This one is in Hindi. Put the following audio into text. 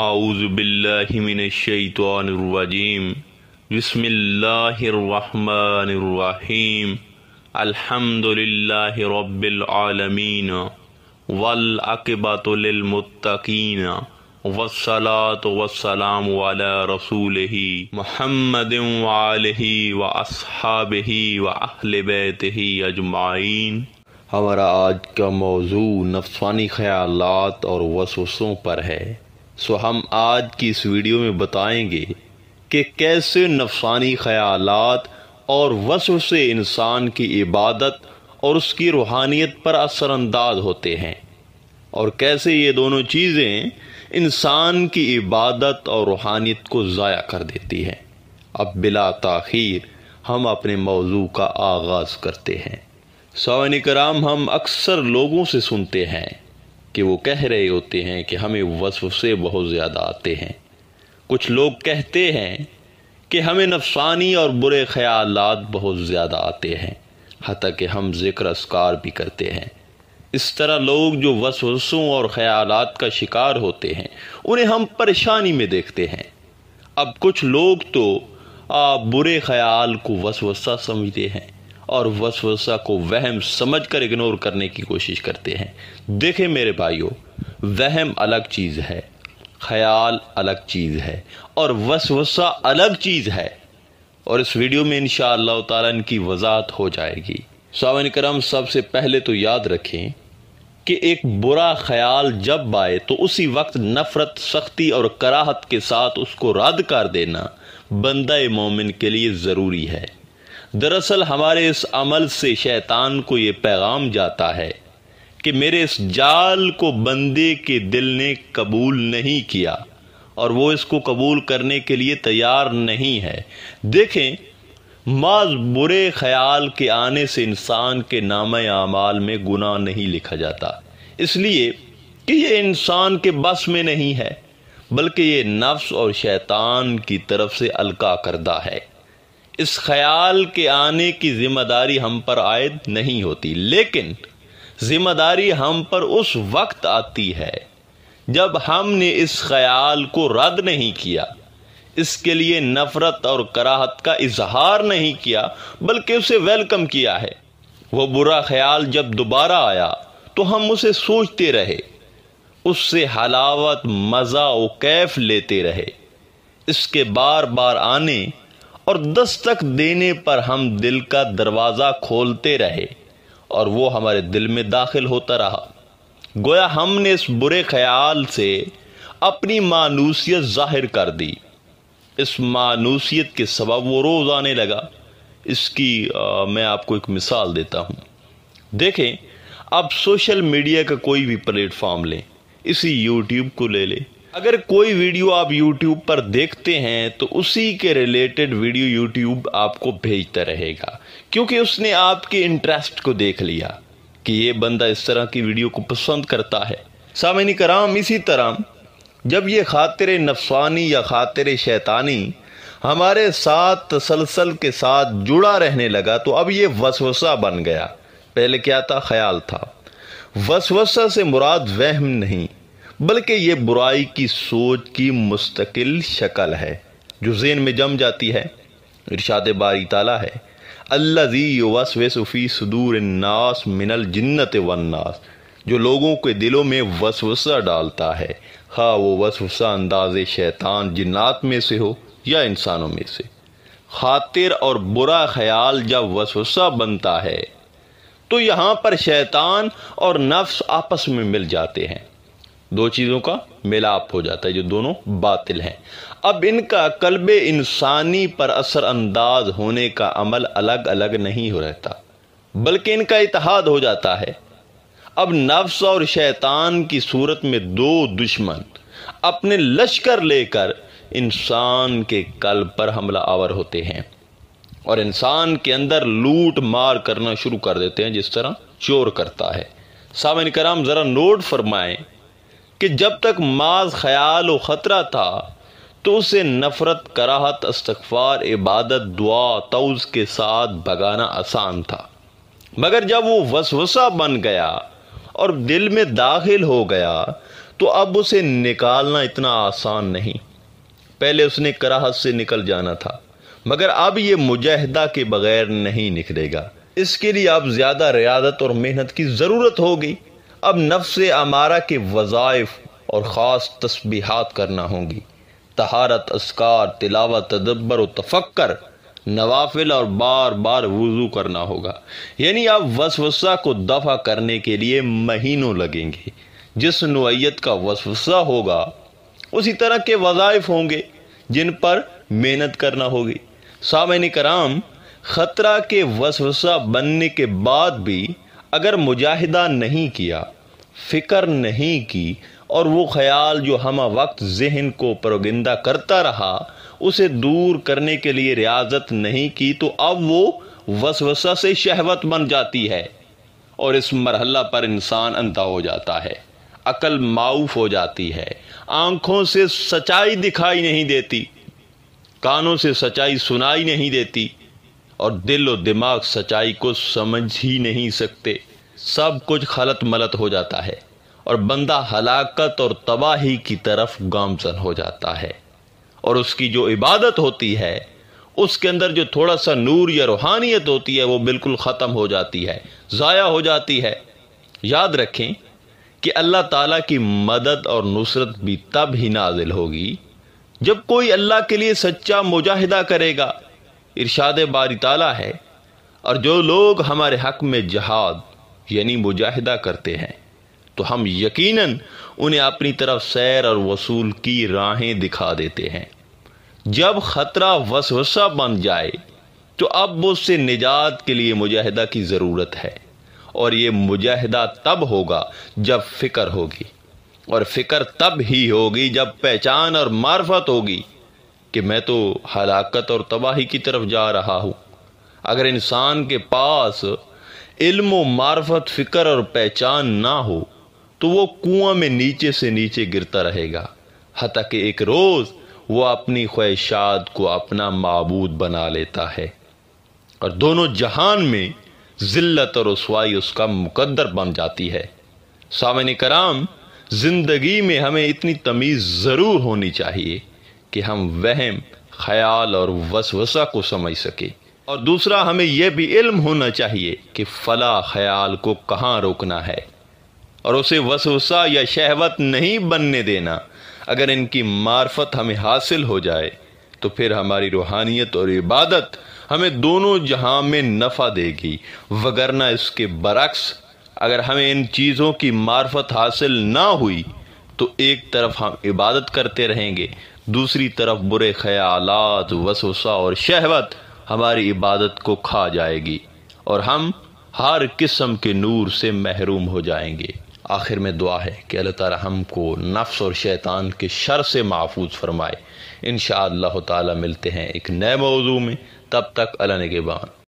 आउज़बिल्लिमिनशैतवानरवाजीम बसमिल्लाम अल्हम्दुलिल्लाहि रब्बिल आलमीन वल अकबतुलमुत्तकीन वसलात वसलाम वाला रसूल ही महमद वालही व असहाब ही व अहल बैत ही अजमाइन हमारा आज का मौजू नफसानी ख्यालात और वसवसों पर है सो हम आज की इस वीडियो में बताएंगे कि कैसे नफसानी ख्यालात और वसु से इंसान की इबादत और उसकी रूहानियत पर असरानंदाज होते हैं और कैसे ये दोनों चीज़ें इंसान की इबादत और रूहानियत को ज़ाया कर देती हैं अब बिला तखिर हम अपने मौजू का आगाज़ करते हैं सवन कराम हम अक्सर लोगों से सुनते हैं कि वो कह रहे होते हैं कि हमें वसफ से बहुत ज़्यादा आते हैं कुछ लोग कहते हैं कि हमें नफसानी और बुरे ख्याल बहुत ज़्यादा आते हैं हती कि हम जिक्र असकार भी करते हैं इस तरह लोग जो वसवसों और ख्यालात का शिकार होते हैं उन्हें हम परेशानी में देखते हैं अब कुछ लोग तो आ, बुरे ख्याल को वसवसा समझते हैं और वसवसा को वहम समझकर इग्नोर करने की कोशिश करते हैं देखें मेरे भाइयों वहम अलग चीज़ है ख्याल अलग चीज़ है और वसवसा अलग चीज़ है और इस वीडियो में इन ताला इनकी वजाहत हो जाएगी सावन करम सबसे पहले तो याद रखें कि एक बुरा ख्याल जब आए तो उसी वक्त नफरत सख्ती और कराहत के साथ उसको रद्द कर देना बंदा मोमिन के लिए ज़रूरी है दरअसल हमारे इस अमल से शैतान को यह पैगाम जाता है कि मेरे इस जाल को बंदे के दिल ने कबूल नहीं किया और वो इसको कबूल करने के लिए तैयार नहीं है देखें माज बुरे ख्याल के आने से इंसान के नाम आमाल में गुनाह नहीं लिखा जाता इसलिए कि ये इंसान के बस में नहीं है बल्कि ये नफ्स और शैतान की तरफ से अलका करदा है इस ख्याल के आने की जिम्मेदारी हम पर आयद नहीं होती लेकिन जिम्मेदारी हम पर उस वक्त आती है जब हमने इस ख्याल को रद्द नहीं किया इसके लिए नफरत और कराहत का इजहार नहीं किया बल्कि उसे वेलकम किया है वह बुरा ख्याल जब दोबारा आया तो हम उसे सोचते रहे उससे हलावत मज़ा व कैफ लेते रहे इसके बार बार आने और दस्तक देने पर हम दिल का दरवाज़ा खोलते रहे और वो हमारे दिल में दाखिल होता रहा गोया हमने इस बुरे ख्याल से अपनी मानूसियत जाहिर कर दी इस मानूसियत के सबब वो रोज़ आने लगा इसकी आ, मैं आपको एक मिसाल देता हूं देखें अब सोशल मीडिया का कोई भी प्लेटफॉर्म लें इसी यूट्यूब को ले लें अगर कोई वीडियो आप YouTube पर देखते हैं तो उसी के रिलेटेड वीडियो YouTube आपको भेजता रहेगा क्योंकि उसने आपके इंटरेस्ट को देख लिया कि ये बंदा इस तरह की वीडियो को पसंद करता है सामिन कराम इसी तरह जब ये खातिर नफसानी या खातिर शैतानी हमारे साथ तसलसल के साथ जुड़ा रहने लगा तो अब ये वसवसा बन गया पहले क्या था ख्याल था वसवसा से मुराद वहम नहीं बल्कि ये बुराई की सोच की मुस्तकिल शक्ल है जो जेन में जम जाती है इर्शाद बारी ताला है अल्लाजी वसवसफ़ी सदूर नास मिनल जन्नत वन्नास जो लोगों के दिलों में वसवसा डालता है हा वो वसवसा अंदाज शैतान जिन्नात में से हो या इंसानों में से खातिर और बुरा ख्याल जब वसवसा बनता है तो यहाँ पर शैतान और नफ्स आपस में मिल जाते हैं दो चीज़ों का मिलाप हो जाता है जो दोनों बातिल हैं अब इनका कल्ब इंसानी पर असर अंदाज होने का अमल अलग अलग नहीं हो रहता बल्कि इनका इतिहाद हो जाता है अब नफ्स और शैतान की सूरत में दो दुश्मन अपने लश्कर लेकर इंसान के कल्ब पर हमला आवर होते हैं और इंसान के अंदर लूट मार करना शुरू कर देते हैं जिस तरह चोर करता है सामिन कराम ज़रा नोट फरमाएं कि जब तक माज ख्याल व ख़तरा था तो उसे नफ़रत कराहत इस्तफार इबादत दुआ तोज़ के साथ भगाना आसान था मगर जब वो वसवसा बन गया और दिल में दाखिल हो गया तो अब उसे निकालना इतना आसान नहीं पहले उसने कराहत से निकल जाना था मगर अब ये मुजाहदा के बगैर नहीं निकलेगा इसके लिए अब ज़्यादा रियादत और मेहनत की ज़रूरत होगी अब नफ्स अमारा के वज़ाइफ और ख़ास तस्बीहात करना होंगी तहारत असकार तिलावत तदब्बर तफक्कर नवाफिल और बार बार वज़ू करना होगा यानी आप वसवसा को दफ़ा करने के लिए महीनों लगेंगे जिस नोयत का वसवसा होगा उसी तरह के वज़ाइफ होंगे जिन पर मेहनत करना होगी सामिन कराम ख़तरा के वसवसा बनने के बाद भी अगर मुजाहिदा नहीं किया फ़िक्र नहीं की और वो ख्याल जो हम वक्त जहन को परोगिंदा करता रहा उसे दूर करने के लिए रियाजत नहीं की तो अब वो वसवसा से शहवत बन जाती है और इस मरहला पर इंसान अंधा हो जाता है अकल माउफ हो जाती है आंखों से सच्चाई दिखाई नहीं देती कानों से सच्चाई सुनाई नहीं देती और दिल और दिमाग सच्चाई को समझ ही नहीं सकते सब कुछ खलत मलत हो जाता है और बंदा हलाकत और तबाही की तरफ गामजन हो जाता है और उसकी जो इबादत होती है उसके अंदर जो थोड़ा सा नूर या रूहानियत होती है वो बिल्कुल ख़त्म हो जाती है ज़ाया हो जाती है याद रखें कि अल्लाह ताला की मदद और नुसरत भी तब ही नाजिल होगी जब कोई अल्लाह के लिए सच्चा मुजाहिदा करेगा इरशाद बारी ताला है और जो लोग हमारे हक में जहाद यानी मुजाहिदा करते हैं तो हम यकीनन उन्हें अपनी तरफ सैर और वसूल की राहें दिखा देते हैं जब खतरा वसवसा बन जाए तो अब उससे निजात के लिए मुजाहिदा की ज़रूरत है और ये मुजाहिदा तब होगा जब फिक्र होगी और फिक्र तब ही होगी जब पहचान और मार्फत होगी कि मैं तो हलाकत और तबाही की तरफ जा रहा हूँ अगर इंसान के पास इल्म मार्फत फ़िक्र और पहचान ना हो तो वो कुआं में नीचे से नीचे गिरता रहेगा हती कि एक रोज़ वो अपनी ख्वाहिशात को अपना मबूद बना लेता है और दोनों जहान में ज़िल्लत और रसवाई उसका मुकद्दर बन जाती है सामने कराम ज़िंदगी में हमें इतनी तमीज़ ज़रूर होनी चाहिए कि हम वहम ख्याल और वसवसा को समझ सके और दूसरा हमें यह भी इल्म होना चाहिए कि फ़ला ख्याल को कहाँ रोकना है और उसे वसवसा या शहवत नहीं बनने देना अगर इनकी मार्फत हमें हासिल हो जाए तो फिर हमारी रूहानियत और इबादत हमें दोनों जहां में नफ़ा देगी वगरना इसके बरक्स अगर हमें इन चीज़ों की मार्फत हासिल ना हुई तो एक तरफ हम इबादत करते रहेंगे दूसरी तरफ बुरे ख्याल वसोसा और शहवत हमारी इबादत को खा जाएगी और हम हर किस्म के नूर से महरूम हो जाएंगे आखिर में दुआ है कि अल्लाह ताला हमको नफ्स और शैतान के शर से महफूज फरमाए इन ताला मिलते हैं एक नए मौजू में तब तक अल्लाह के बान